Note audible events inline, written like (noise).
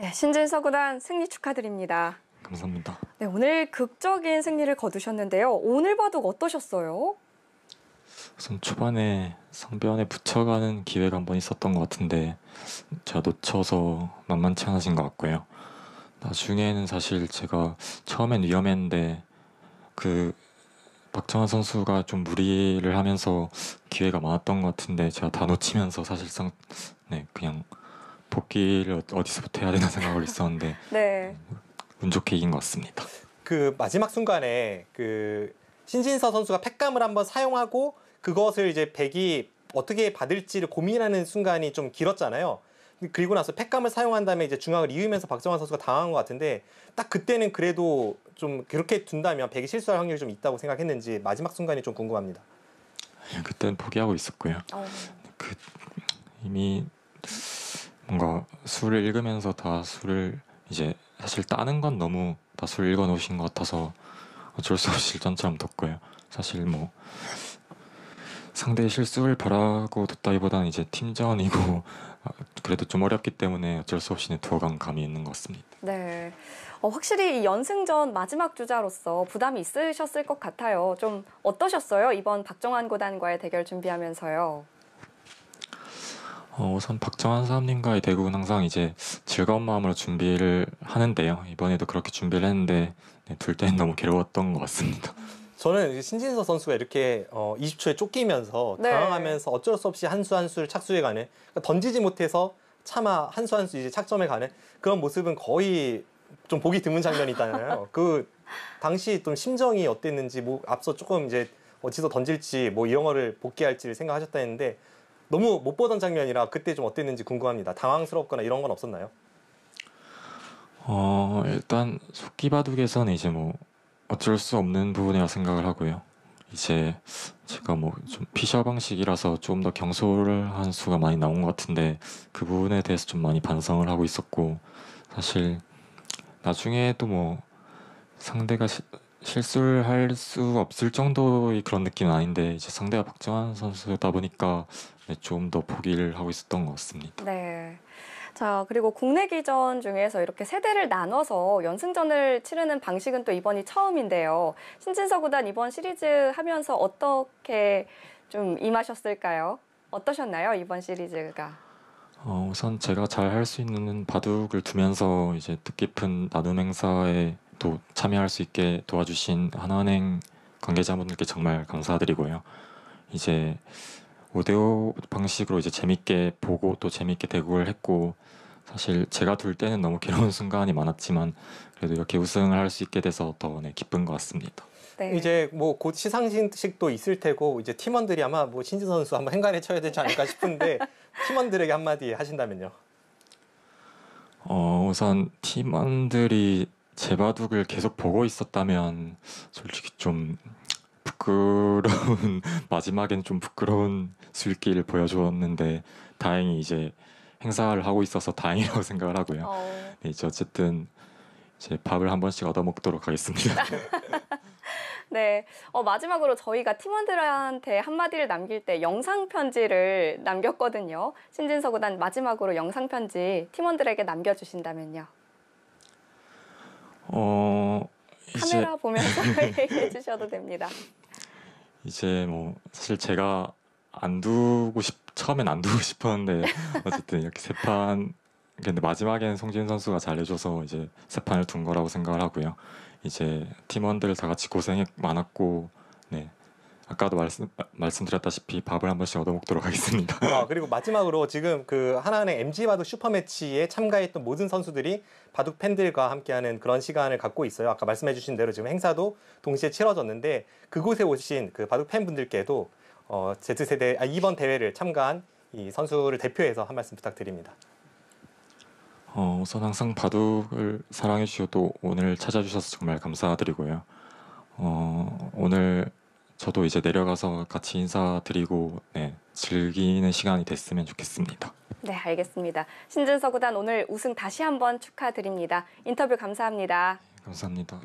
네, 신진서 구단 승리 축하드립니다. 감사합니다. 네, 오늘 극적인 승리를 거두셨는데요. 오늘 바둑 어떠셨어요? 우선 초반에 상변에 붙여가는 기회가 한 번 있었던 것 같은데 제가 놓쳐서 만만치 않으신 것 같고요. 나중에는 사실 제가 처음엔 위험했는데 그 박정환 선수가 좀 무리를 하면서 기회가 많았던 것 같은데 제가 다 놓치면서 사실상 네 그냥 복귀를 어디서부터 해야 되나 생각을 했었는데 (laughs) 네. 운 좋게 이긴 것 같습니다. 그 마지막 순간에 그 신진서 선수가 팩감을 한번 사용하고 그것을 이제 백이 어떻게 받을지를 고민하는 순간이 좀 길었잖아요. 그리고 나서 팩감을 사용한 다음에 이제 중앙을 이으면서 박정환 선수가 당한것 같은데 딱 그때는 그래도 좀 그렇게 둔다면 백이 실수할 확률이 좀 있다고 생각했는지 마지막 순간이 좀 궁금합니다. 예, 그때는 포기하고 있었고요. 어... 그 이미 뭔가 술을 읽으면서 다 술을 이제 사실 따는 건 너무 다술 읽어 놓으신 것 같아서 어쩔 수 없이 일전처럼 뒀고요. 사실 뭐 상대의 실수를 바라고 뒀다기보다는 이제 팀전이고 (laughs) 그래도 좀 어렵기 때문에 어쩔 수 없이 두어간 감이 있는 것 같습니다. 네. 어, 확실히 연승전 마지막 주자로서 부담이 있으셨을 것 같아요. 좀 어떠셨어요? 이번 박정환 구단과의 대결 준비하면서요. 어, 우선 박정환 사람님과의 대국은 항상 이제 즐거운 마음으로 준비를 하는데요. 이번에도 그렇게 준비를 했는데 네, 둘 때는 너무 괴로웠던 것 같습니다. 저는 신진서 선수가 이렇게 어, 20초에 쫓기면서 네. 당황하면서 어쩔 수 없이 한 수 한 수를 착수해가는 그러니까 던지지 못해서 차마 한 수 한 수 이제 착점해가는 그런 모습은 거의 좀 보기 드문 장면이잖아요. (laughs) 그 당시 좀 심정이 어땠는지 뭐 앞서 조금 이제 어디서 던질지 뭐이영 거를 복귀할지를 생각하셨다는데 했 너무 못 보던 장면이라 그때 좀 어땠는지 궁금합니다. 당황스럽거나 이런 건 없었나요? 어 일단 속기바둑에서는 이제 뭐 어쩔 수 없는 부분이라 생각을 하고요. 이제 제가 뭐 좀 피셜 방식이라서 좀 더 경솔한 수가 많이 나온 것 같은데 그 부분에 대해서 좀 많이 반성을 하고 있었고 사실 나중에 또뭐 상대가 실수를 할 수 없을 정도의 그런 느낌은 아닌데 이제 상대가 박정환 선수다 보니까 네, 좀더 포기를 하고 있었던 것 같습니다. 네. 자, 그리고 국내 기전 중에서 이렇게 세대를 나눠서 연승전을 치르는 방식은 또 이번이 처음인데요. 신진서 구단 이번 시리즈 하면서 어떻게 좀 임하셨을까요? 어떠셨나요, 이번 시리즈가? 어, 우선 제가 잘 할 수 있는 바둑을 두면서 이제 뜻깊은 나눔 행사에 또 참여할 수 있게 도와주신 하나은행 관계자분들께 정말 감사드리고요. 이제 오대오 방식으로 이제 재밌게 보고 또 재밌게 대국을 했고 사실 제가 둘 때는 너무 괴로운 (laughs) 순간이 많았지만 그래도 이렇게 우승을 할 수 있게 돼서 더 네, 기쁜 것 같습니다. 네. 이제 뭐 곧 시상식도 있을 테고 이제 팀원들이 아마 뭐신진 선수 한번 행간에 쳐야 되지 않을까 싶은데 (laughs) 팀원들에게 한마디 하신다면요. 어 우선 팀원들이 제바둑을 계속 보고 있었다면 솔직히 좀 부끄러운 (laughs) 마지막엔 좀 부끄러운 술길을 보여주었는데 다행히 이제 행사를 하고 있어서 다행이라고 (laughs) 생각을 하고요. 어. 네, 이제 어쨌든 이제 밥을 한 번씩 얻어 먹도록 하겠습니다. (laughs) 네, 어, 마지막으로 저희가 팀원들한테 한마디를 남길 때 영상 편지를 남겼거든요. 신진서 구단 마지막으로 영상 편지 팀원들에게 남겨주신다면요. 어, 카메라 보면서 (laughs) 얘기해 주셔도 됩니다. 이제 뭐 사실 제가 안 두고 싶 처음엔 안 두고 (laughs) 싶었는데 어쨌든 이렇게 세판 근데 마지막엔 송지훈 선수가 잘해줘서 이제 세판을 둔 거라고 생각을 하고요. 이제 팀원들 다 같이 고생 많았고 네 아까도 말씀 말씀드렸다시피 밥을 한 번씩 얻어먹도록 하겠습니다. 아, (laughs) 그리고 마지막으로 지금 그 하나은행 MG 바둑 슈퍼 매치에 참가했던 모든 선수들이 바둑 팬들과 함께하는 그런 시간을 갖고 있어요. 아까 말씀해주신 대로 지금 행사도 동시에 치러졌는데 그곳에 오신 그 바둑 팬분들께도 어, Z 세대 아, 이번 대회를 참가한 이 선수를 대표해서 한 말씀 부탁드립니다. 어, 우선 항상 바둑을 사랑해 주셔도 오늘 찾아주셔서 정말 감사드리고요. 어, 오늘 저도 이제 내려가서 같이 인사드리고 네, 즐기는 시간이 됐으면 좋겠습니다. 네, 알겠습니다. 신진서 구단 오늘 우승 다시 한번 축하드립니다. 인터뷰 감사합니다. 네, 감사합니다.